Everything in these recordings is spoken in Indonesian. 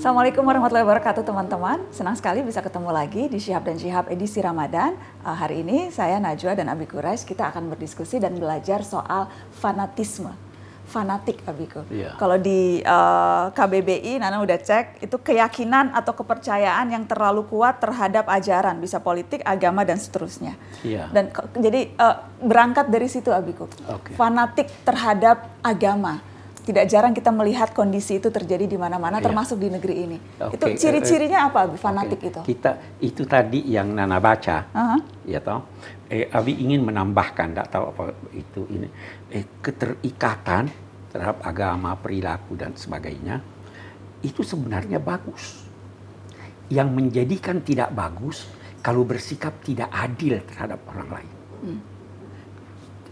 Assalamualaikum warahmatullahi wabarakatuh teman-teman. Senang sekali bisa ketemu lagi di Syihab dan Syihab edisi Ramadan. Uh, hari ini saya Najwa dan Abi Quraish kita akan berdiskusi dan belajar soal fanatisme. Fanatik Abiku. Yeah. Iya. Kalau di uh, eh, KBBI Nana udah cek itu keyakinan atau kepercayaan yang terlalu kuat terhadap ajaran bisa politik, agama dan seterusnya. Yeah. Dan jadi uh, berangkat dari situ Abiku. Okay. Fanatik terhadap agama tidak jarang kita melihat kondisi itu terjadi di mana-mana, ya. termasuk di negeri ini. Okay. Itu eh, ciri-cirinya eh, apa, Abi, fanatik okay. itu? Kita itu tadi yang Nana baca, uh -huh. ya tau Eh, Abi ingin menambahkan, tidak tahu apa itu ini eh, keterikatan terhadap agama, perilaku dan sebagainya itu sebenarnya bagus. Yang menjadikan tidak bagus kalau bersikap tidak adil terhadap orang lain. Hmm.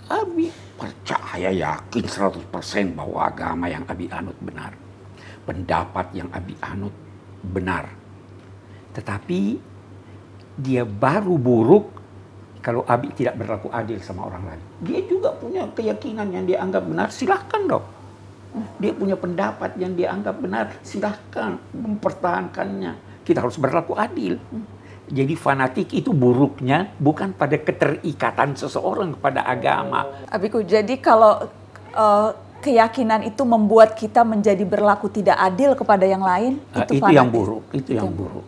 Abi percaya yakin 100% bahwa agama yang Abi anut benar. Pendapat yang Abi anut benar. Tetapi dia baru buruk kalau Abi tidak berlaku adil sama orang lain. Dia juga punya keyakinan yang dia anggap benar, silahkan dong. Dia punya pendapat yang dia anggap benar, silahkan mempertahankannya. Kita harus berlaku adil. Jadi fanatik itu buruknya bukan pada keterikatan seseorang kepada agama. Abiku, jadi kalau uh, keyakinan itu membuat kita menjadi berlaku tidak adil kepada yang lain, eh, itu, uh, itu yang buruk, itu yang buruk.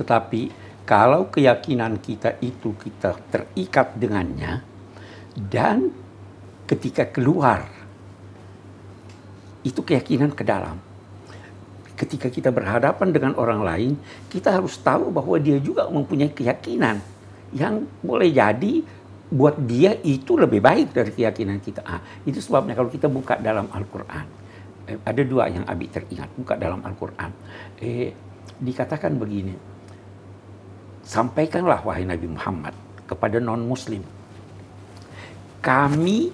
Tetapi kalau keyakinan kita itu kita terikat dengannya dan ketika keluar itu keyakinan ke dalam ketika kita berhadapan dengan orang lain, kita harus tahu bahwa dia juga mempunyai keyakinan yang boleh jadi buat dia itu lebih baik dari keyakinan kita. Ah, itu sebabnya kalau kita buka dalam Al-Quran, eh, ada dua yang Abi teringat, buka dalam Al-Quran. Eh, dikatakan begini, sampaikanlah wahai Nabi Muhammad kepada non-muslim. Kami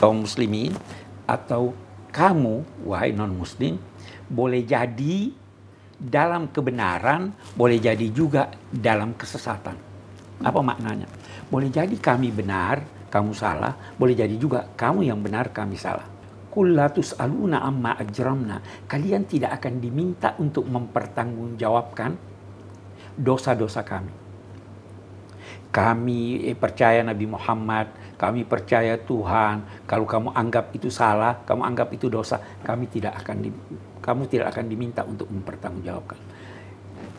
kaum muslimin atau kamu wahai non-muslim boleh jadi dalam kebenaran, boleh jadi juga dalam kesesatan. Apa maknanya? Boleh jadi kami benar, kamu salah, boleh jadi juga kamu yang benar, kami salah. Kullatus aluna amma ajramna. Kalian tidak akan diminta untuk mempertanggungjawabkan dosa-dosa kami. Kami eh, percaya Nabi Muhammad kami percaya Tuhan. Kalau kamu anggap itu salah, kamu anggap itu dosa, kami tidak akan di, kamu tidak akan diminta untuk mempertanggungjawabkan.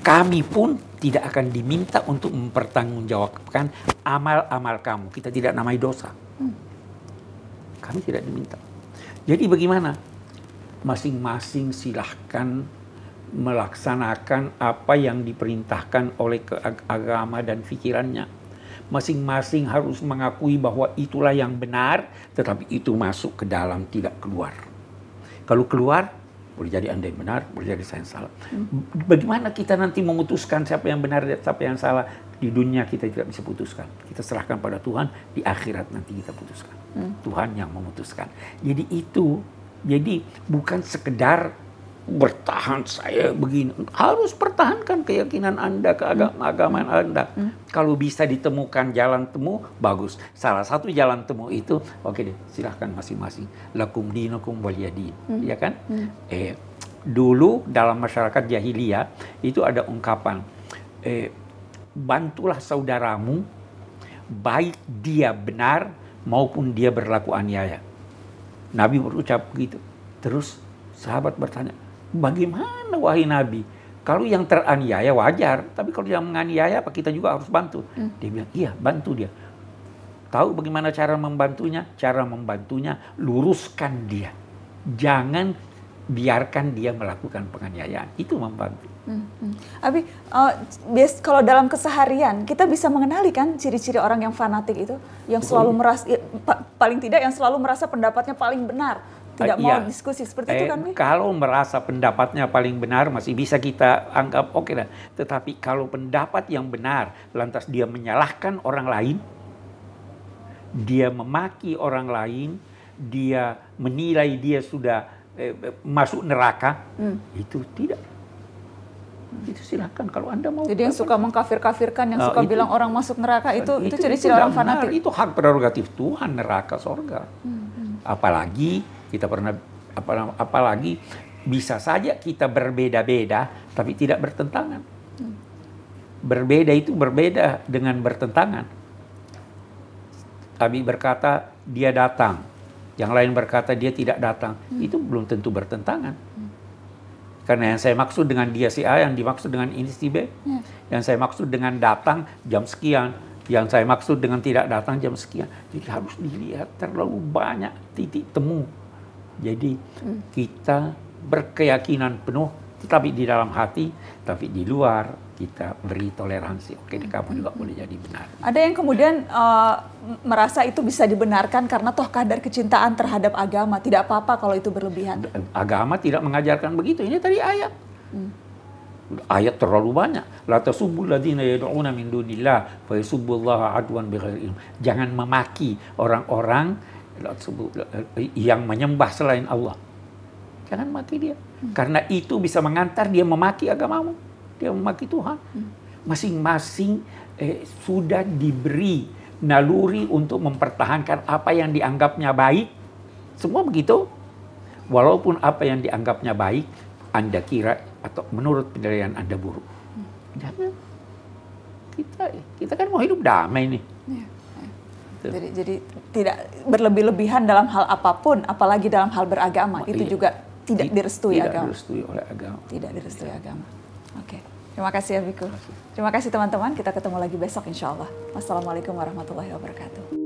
Kami pun tidak akan diminta untuk mempertanggungjawabkan amal-amal kamu. Kita tidak namai dosa. Kami tidak diminta. Jadi bagaimana? Masing-masing silahkan melaksanakan apa yang diperintahkan oleh agama dan pikirannya masing-masing harus mengakui bahwa itulah yang benar, tetapi itu masuk ke dalam, tidak keluar. Kalau keluar, boleh jadi Anda yang benar, boleh jadi saya yang salah. Hmm. Bagaimana kita nanti memutuskan siapa yang benar dan siapa yang salah? Di dunia kita tidak bisa putuskan. Kita serahkan pada Tuhan, di akhirat nanti kita putuskan. Hmm. Tuhan yang memutuskan. Jadi itu, jadi bukan sekedar bertahan saya begini harus pertahankan keyakinan anda keagamaan agama hmm. anda hmm. kalau bisa ditemukan jalan temu bagus salah satu jalan temu itu oke okay deh silahkan masing-masing lakum dinukum waliyadin hmm. ya kan hmm. eh dulu dalam masyarakat jahiliyah itu ada ungkapan eh, bantulah saudaramu baik dia benar maupun dia berlaku aniaya Nabi berucap begitu terus sahabat bertanya Bagaimana wahai Nabi? Kalau yang teraniaya wajar, tapi kalau yang menganiaya apa kita juga harus bantu. Hmm. Dia bilang, iya bantu dia. Tahu bagaimana cara membantunya? Cara membantunya luruskan dia. Jangan biarkan dia melakukan penganiayaan. Itu membantu. Hmm, hmm. Abi, uh, kalau dalam keseharian kita bisa mengenali kan ciri-ciri orang yang fanatik itu, yang selalu merasa ya, pa, paling tidak yang selalu merasa pendapatnya paling benar, tidak uh, mau iya. diskusi seperti eh, itu kan? Kalau merasa pendapatnya paling benar masih bisa kita anggap oke okay lah. Tetapi kalau pendapat yang benar lantas dia menyalahkan orang lain, dia memaki orang lain, dia menilai dia sudah eh, masuk neraka, hmm. itu tidak itu silakan kalau anda mau. Jadi yang suka mengkafir-kafirkan, yang nah, suka itu, bilang orang masuk neraka itu eh, itu ciri-ciri orang fanatik. Itu hak prerogatif Tuhan neraka sorga. hmm. hmm. Apalagi kita pernah apalagi bisa saja kita berbeda-beda tapi tidak bertentangan. Berbeda itu berbeda dengan bertentangan. tapi berkata dia datang, yang lain berkata dia tidak datang. Hmm. Itu belum tentu bertentangan. Karena yang saya maksud dengan dia si A, yang dimaksud dengan ini si B. Ya. Yang saya maksud dengan datang jam sekian, yang saya maksud dengan tidak datang jam sekian. Jadi harus dilihat terlalu banyak titik temu jadi hmm. kita berkeyakinan penuh tetapi di dalam hati, tapi di luar kita beri toleransi. Oke, hmm. kamu juga hmm. boleh jadi benar. Ada yang kemudian uh, merasa itu bisa dibenarkan karena toh kadar kecintaan terhadap agama tidak apa-apa kalau itu berlebihan. Agama tidak mengajarkan begitu. Ini tadi ayat. Hmm. Ayat terlalu banyak. La tasubbul ladzina yad'una min dunillah fa yasubbullaha adwan bighairi Jangan memaki orang-orang Eh, yang menyembah selain Allah. Jangan mati dia. Hmm. Karena itu bisa mengantar dia memaki agamamu. Dia memaki Tuhan. Hmm. Masing-masing eh, sudah diberi naluri untuk mempertahankan apa yang dianggapnya baik. Semua begitu. Walaupun apa yang dianggapnya baik, Anda kira atau menurut penilaian Anda buruk. Hmm. Jangan. Kita, kita kan mau hidup damai nih. Yeah gitu. Jadi, jadi tidak berlebih-lebihan dalam hal apapun, apalagi dalam hal beragama. Oh, itu iya. juga tidak direstui tidak agama. Tidak direstui oleh agama. Tidak direstui iya. agama. Oke. Okay. Terima kasih ya Biku. Terima kasih teman-teman. Kita ketemu lagi besok insya Allah. Wassalamualaikum warahmatullahi wabarakatuh.